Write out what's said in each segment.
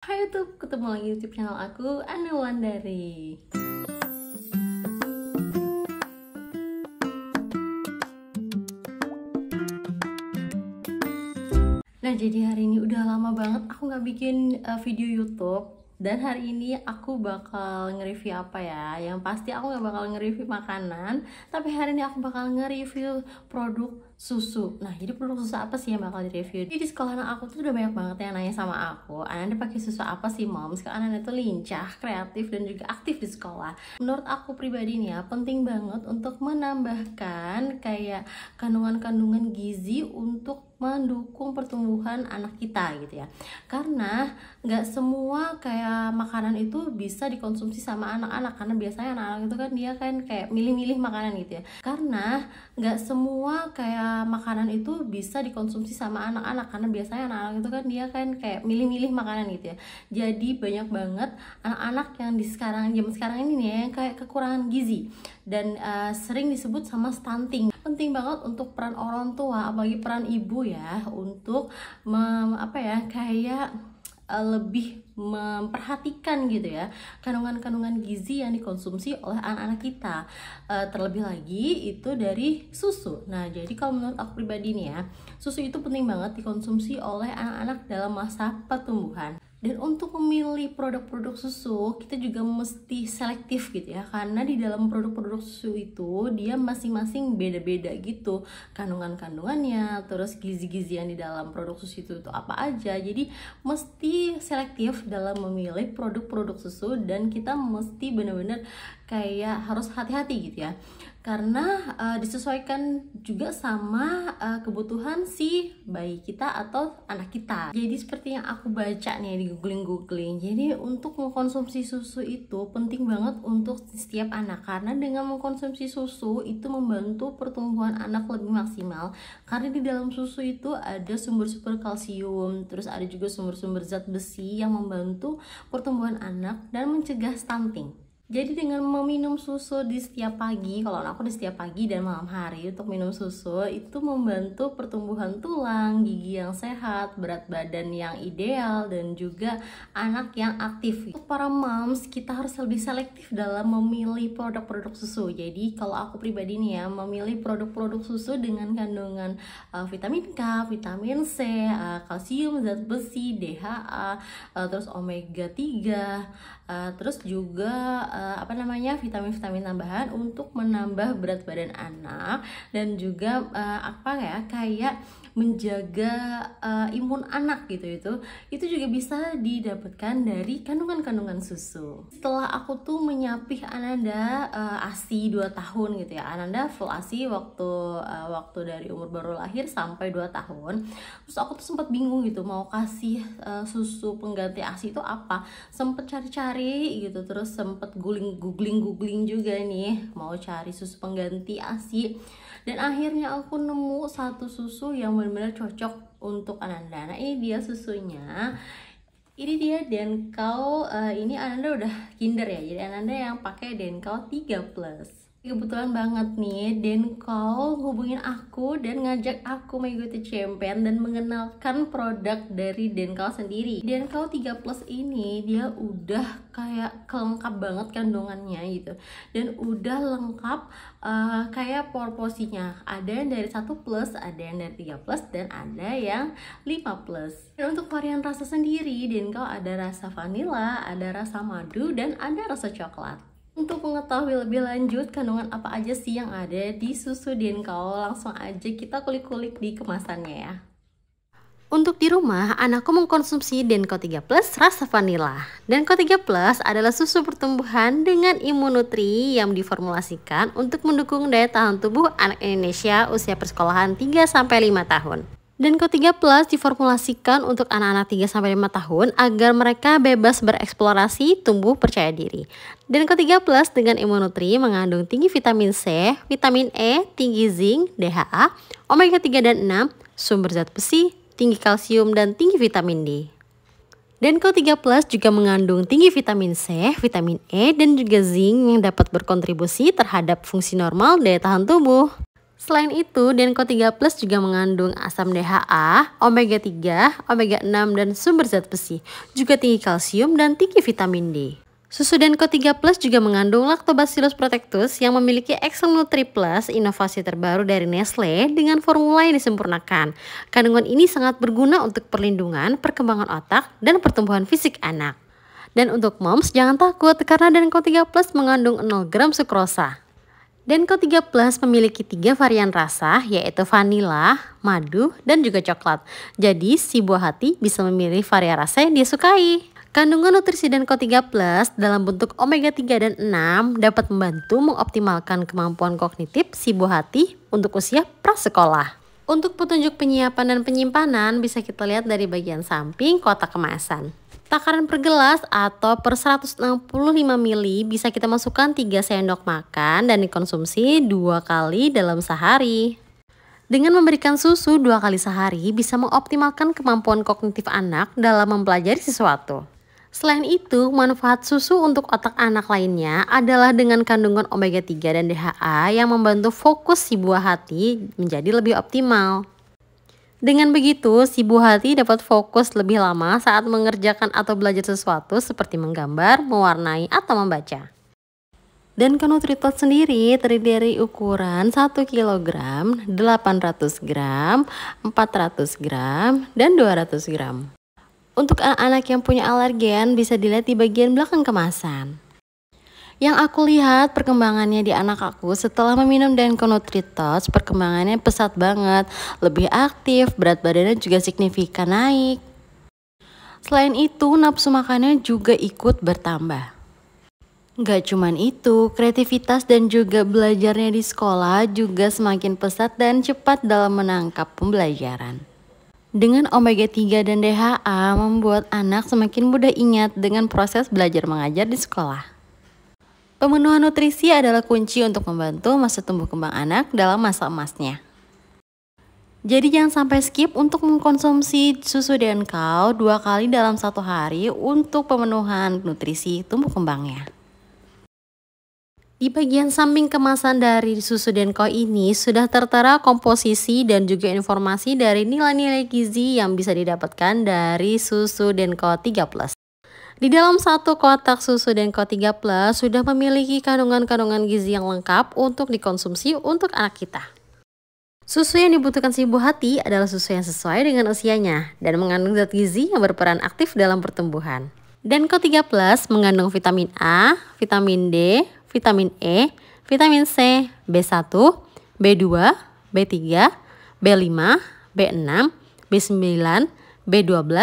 Hai YouTube, ketemu lagi di YouTube channel aku, Anna Wandari Nah jadi hari ini udah lama banget aku nggak bikin uh, video YouTube dan hari ini aku bakal nge-review apa ya Yang pasti aku gak bakal nge-review makanan Tapi hari ini aku bakal nge-review produk susu Nah jadi produk susu apa sih yang bakal di-review Jadi di sekolah anak aku tuh udah banyak banget yang nanya sama aku Ananda pakai susu apa sih mom? Sekarang Ananda tuh lincah, kreatif, dan juga aktif di sekolah Menurut aku pribadi nih ya penting banget untuk menambahkan kayak kandungan-kandungan gizi untuk mendukung pertumbuhan anak kita gitu ya karena nggak semua kayak makanan itu bisa dikonsumsi sama anak-anak karena biasanya anak-anak itu kan dia kan kayak milih-milih makanan gitu ya karena nggak semua kayak makanan itu bisa dikonsumsi sama anak-anak karena biasanya anak-anak itu kan dia kan kayak milih-milih makanan gitu ya jadi banyak banget anak-anak yang di sekarang zaman sekarang ini nih yang kayak kekurangan gizi dan uh, sering disebut sama stunting penting banget untuk peran orang tua apalagi peran ibu ya untuk mem, apa ya kayak eh, lebih memperhatikan gitu ya kandungan-kandungan gizi yang dikonsumsi oleh anak-anak kita eh, terlebih lagi itu dari susu nah jadi kalau menurut aku pribadi nih ya susu itu penting banget dikonsumsi oleh anak-anak dalam masa pertumbuhan dan untuk memilih produk-produk susu, kita juga mesti selektif gitu ya, karena di dalam produk-produk susu itu dia masing-masing beda-beda gitu kandungan-kandungannya, terus gizi-gizi yang di dalam produk susu itu, itu apa aja. Jadi mesti selektif dalam memilih produk-produk susu dan kita mesti benar-benar kayak harus hati-hati gitu ya karena uh, disesuaikan juga sama uh, kebutuhan si bayi kita atau anak kita. Jadi seperti yang aku baca nih di googling-googling. Jadi untuk mengkonsumsi susu itu penting banget untuk setiap anak karena dengan mengkonsumsi susu itu membantu pertumbuhan anak lebih maksimal karena di dalam susu itu ada sumber-sumber kalsium, terus ada juga sumber-sumber zat besi yang membantu pertumbuhan anak dan mencegah stunting. Jadi dengan meminum susu di setiap pagi, kalau aku di setiap pagi dan malam hari untuk minum susu itu membantu pertumbuhan tulang, gigi yang sehat, berat badan yang ideal dan juga anak yang aktif. Untuk para moms kita harus lebih selektif dalam memilih produk-produk susu. Jadi kalau aku pribadi nih ya memilih produk-produk susu dengan kandungan uh, vitamin K, vitamin C, uh, kalsium, zat besi, DHA, uh, eh, terus omega 3, uh, terus juga uh, uh, apa namanya vitamin-vitamin tambahan untuk menambah berat badan anak dan juga uh, apa ya kayak menjaga uh, imun anak gitu itu itu juga bisa didapatkan dari kandungan-kandungan susu setelah aku tuh menyapih Ananda uh, ASI 2 tahun gitu ya Ananda full ASI waktu uh, waktu dari umur baru lahir sampai 2 tahun terus aku tuh sempat bingung gitu mau kasih uh, susu pengganti ASI itu apa sempet cari-cari gitu terus sempet gue googling googling googling juga nih mau cari susu pengganti ASI dan akhirnya aku nemu satu susu yang benar-benar cocok untuk Ananda. Nah ini dia susunya. Ini dia Denkau uh, ini Ananda udah kinder ya. Jadi Ananda yang pakai Denkau 3 plus kebetulan banget nih call hubungin aku dan ngajak aku mengikuti champion dan mengenalkan produk dari call sendiri call 3 plus ini dia udah kayak kelengkap banget kandungannya gitu dan udah lengkap uh, kayak porposinya ada yang dari 1 plus, ada yang dari 3 plus dan ada yang 5 plus dan untuk varian rasa sendiri call ada rasa vanilla, ada rasa madu dan ada rasa coklat untuk mengetahui lebih lanjut kandungan apa aja sih yang ada di susu Denkau, langsung aja kita kulik-kulik di kemasannya ya. Untuk di rumah, anakku mengkonsumsi Denko 3 Plus rasa vanila. Denko 3 Plus adalah susu pertumbuhan dengan imunutri yang diformulasikan untuk mendukung daya tahan tubuh anak Indonesia usia persekolahan 3-5 tahun. Dan ketiga plus diformulasikan untuk anak-anak 3-5 tahun agar mereka bebas bereksplorasi, tumbuh percaya diri. Dan ketiga plus dengan imunutri mengandung tinggi vitamin C, vitamin E, tinggi zinc, DHA, omega 3 dan 6, sumber zat besi, tinggi kalsium, dan tinggi vitamin D. Dan K3 Plus juga mengandung tinggi vitamin C, vitamin E, dan juga zinc yang dapat berkontribusi terhadap fungsi normal daya tahan tubuh. Selain itu, Denko-3 Plus juga mengandung asam DHA, omega-3, omega-6, dan sumber zat besi, juga tinggi kalsium dan tinggi vitamin D. Susu Denko-3 Plus juga mengandung Lactobacillus protectus yang memiliki Excel Nutri Plus, inovasi terbaru dari Nestle dengan formula yang disempurnakan. Kandungan ini sangat berguna untuk perlindungan, perkembangan otak, dan pertumbuhan fisik anak. Dan untuk moms, jangan takut karena Denko 3 Plus mengandung 0 gram sukrosa. Dan tiga plus memiliki tiga varian rasa yaitu vanila, madu, dan juga coklat. Jadi si buah hati bisa memilih varian rasa yang dia sukai. Kandungan nutrisi dan Ko3 Plus dalam bentuk omega 3 dan 6 dapat membantu mengoptimalkan kemampuan kognitif si buah hati untuk usia prasekolah. Untuk petunjuk penyiapan dan penyimpanan bisa kita lihat dari bagian samping kotak kemasan. Takaran per gelas atau per 165 ml bisa kita masukkan 3 sendok makan dan dikonsumsi 2 kali dalam sehari. Dengan memberikan susu 2 kali sehari bisa mengoptimalkan kemampuan kognitif anak dalam mempelajari sesuatu. Selain itu, manfaat susu untuk otak anak lainnya adalah dengan kandungan omega 3 dan DHA yang membantu fokus si buah hati menjadi lebih optimal. Dengan begitu, si hati dapat fokus lebih lama saat mengerjakan atau belajar sesuatu seperti menggambar, mewarnai, atau membaca. Dan kanutritot sendiri terdiri dari ukuran 1 kg, 800 gram, 400 gram, dan 200 gram. Untuk anak-anak yang punya alergen bisa dilihat di bagian belakang kemasan. Yang aku lihat perkembangannya di anak aku setelah meminum dan konotritos, perkembangannya pesat banget, lebih aktif, berat badannya juga signifikan naik. Selain itu, nafsu makannya juga ikut bertambah. Gak cuman itu, kreativitas dan juga belajarnya di sekolah juga semakin pesat dan cepat dalam menangkap pembelajaran. Dengan omega 3 dan DHA membuat anak semakin mudah ingat dengan proses belajar mengajar di sekolah. Pemenuhan nutrisi adalah kunci untuk membantu masa tumbuh kembang anak dalam masa emasnya. Jadi jangan sampai skip untuk mengkonsumsi susu dan kau dua kali dalam satu hari untuk pemenuhan nutrisi tumbuh kembangnya. Di bagian samping kemasan dari susu Denko ini sudah tertera komposisi dan juga informasi dari nilai-nilai gizi yang bisa didapatkan dari susu Denko 3+. Di dalam satu kotak susu Denko 3 Plus sudah memiliki kandungan-kandungan gizi yang lengkap untuk dikonsumsi untuk anak kita. Susu yang dibutuhkan si ibu hati adalah susu yang sesuai dengan usianya dan mengandung zat gizi yang berperan aktif dalam pertumbuhan. Denko 3 Plus mengandung vitamin A, vitamin D, vitamin E, vitamin C, B1, B2, B3, B5, B6, B9, B12,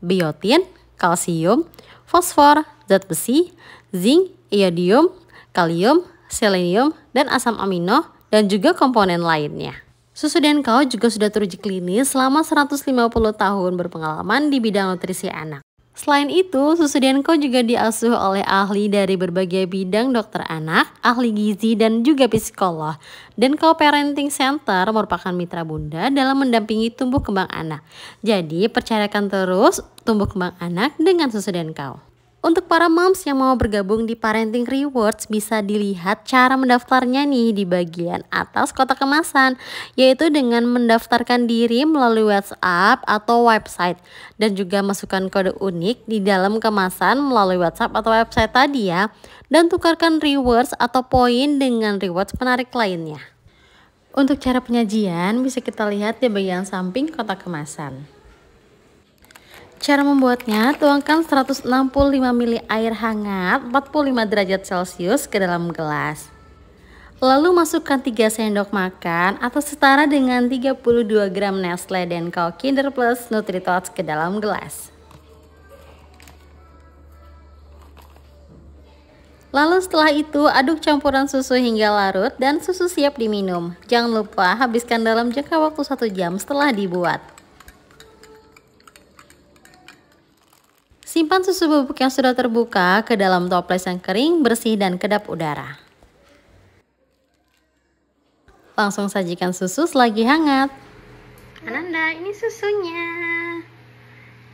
biotin, kalsium, fosfor, zat besi, zinc, iodium, kalium, selenium, dan asam amino, dan juga komponen lainnya. Susu dan Kau juga sudah teruji klinis selama 150 tahun berpengalaman di bidang nutrisi anak. Selain itu, susu Denko juga diasuh oleh ahli dari berbagai bidang dokter anak, ahli gizi, dan juga psikolog. Dan Co-Parenting Center merupakan mitra bunda dalam mendampingi tumbuh kembang anak. Jadi, percayakan terus tumbuh kembang anak dengan susu Denko. Untuk para moms yang mau bergabung di Parenting Rewards bisa dilihat cara mendaftarnya nih di bagian atas kotak kemasan yaitu dengan mendaftarkan diri melalui WhatsApp atau website dan juga masukkan kode unik di dalam kemasan melalui WhatsApp atau website tadi ya dan tukarkan rewards atau poin dengan rewards menarik lainnya. Untuk cara penyajian bisa kita lihat di bagian samping kotak kemasan. Cara membuatnya, tuangkan 165 ml air hangat 45 derajat Celcius ke dalam gelas. Lalu masukkan 3 sendok makan atau setara dengan 32 gram Nestle dan Kinder Plus nutri ke dalam gelas. Lalu setelah itu aduk campuran susu hingga larut dan susu siap diminum. Jangan lupa habiskan dalam jangka waktu 1 jam setelah dibuat. Simpan susu bubuk yang sudah terbuka ke dalam toples yang kering, bersih, dan kedap udara. Langsung sajikan susu selagi hangat. Ananda, ini susunya.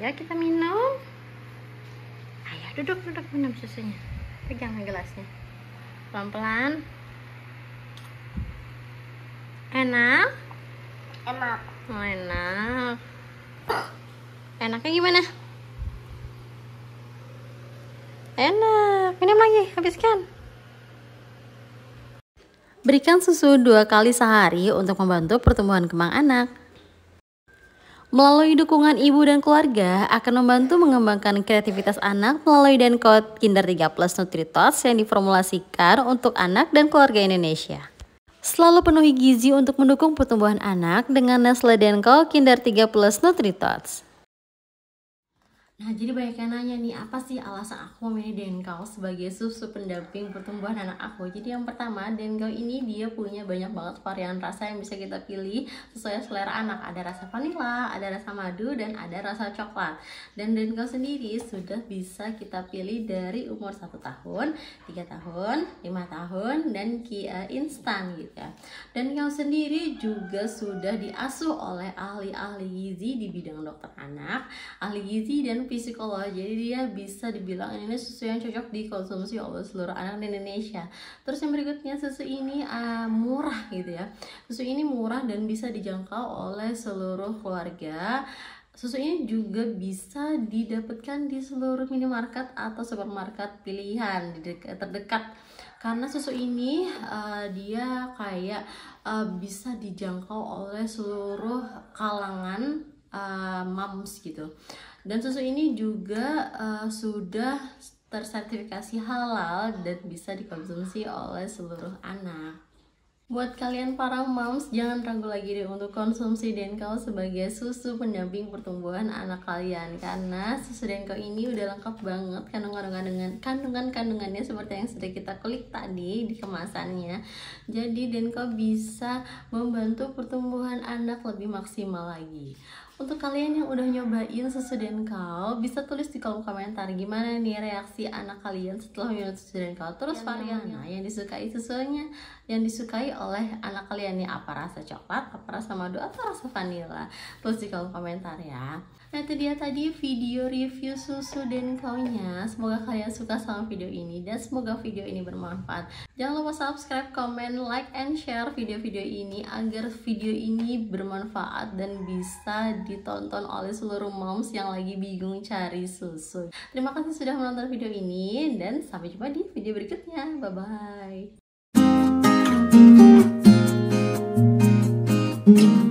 Ya, kita minum. Ayo, duduk, duduk, minum susunya. Pegang gelasnya. Pelan-pelan. Enak? Enak. Oh, enak. Enaknya gimana? Enak, minum lagi, habiskan. Berikan susu dua kali sehari untuk membantu pertumbuhan kembang anak. Melalui dukungan ibu dan keluarga akan membantu mengembangkan kreativitas anak melalui Denkot Kinder 3 Plus Nutritos yang diformulasikan untuk anak dan keluarga Indonesia. Selalu penuhi gizi untuk mendukung pertumbuhan anak dengan Nestle Denko Kinder 3 Plus Nutritots. Nah, jadi banyak yang nanya nih, apa sih alasan aku memilih Denkau sebagai susu pendamping pertumbuhan anak aku? Jadi yang pertama, Denkau ini dia punya banyak banget varian rasa yang bisa kita pilih sesuai selera anak. Ada rasa vanila, ada rasa madu, dan ada rasa coklat. Dan Denkau sendiri sudah bisa kita pilih dari umur 1 tahun, 3 tahun, 5 tahun, dan kia instan gitu ya. Denkau sendiri juga sudah diasuh oleh ahli-ahli gizi di bidang dokter anak, ahli gizi dan physical loh jadi dia bisa dibilang ini susu yang cocok dikonsumsi oleh seluruh anak di Indonesia terus yang berikutnya susu ini uh, murah gitu ya susu ini murah dan bisa dijangkau oleh seluruh keluarga Susu ini juga bisa didapatkan di seluruh minimarket atau supermarket pilihan di dekat, terdekat karena susu ini uh, dia kayak uh, bisa dijangkau oleh seluruh kalangan uh, mams gitu dan susu ini juga uh, sudah tersertifikasi halal dan bisa dikonsumsi oleh seluruh anak. Buat kalian para moms, jangan ragu lagi deh untuk konsumsi Denko sebagai susu pendamping pertumbuhan anak kalian Karena susu Denko ini udah lengkap banget kandungan-kandungan kandungan-kandungannya seperti yang sudah kita klik tadi di kemasannya Jadi Denko bisa membantu pertumbuhan anak lebih maksimal lagi untuk kalian yang udah nyobain susu Denkau, bisa tulis di kolom komentar gimana nih reaksi anak kalian setelah minum susu Denkau. Terus variannya yang disukai susunya yang disukai oleh anak kalian nih apa rasa coklat apa rasa madu atau rasa vanilla. tulis di kolom komentar ya nah itu dia tadi video review susu dan kaunya semoga kalian suka sama video ini dan semoga video ini bermanfaat jangan lupa subscribe comment like and share video-video ini agar video ini bermanfaat dan bisa ditonton oleh seluruh moms yang lagi bingung cari susu terima kasih sudah menonton video ini dan sampai jumpa di video berikutnya bye bye Mm-hmm.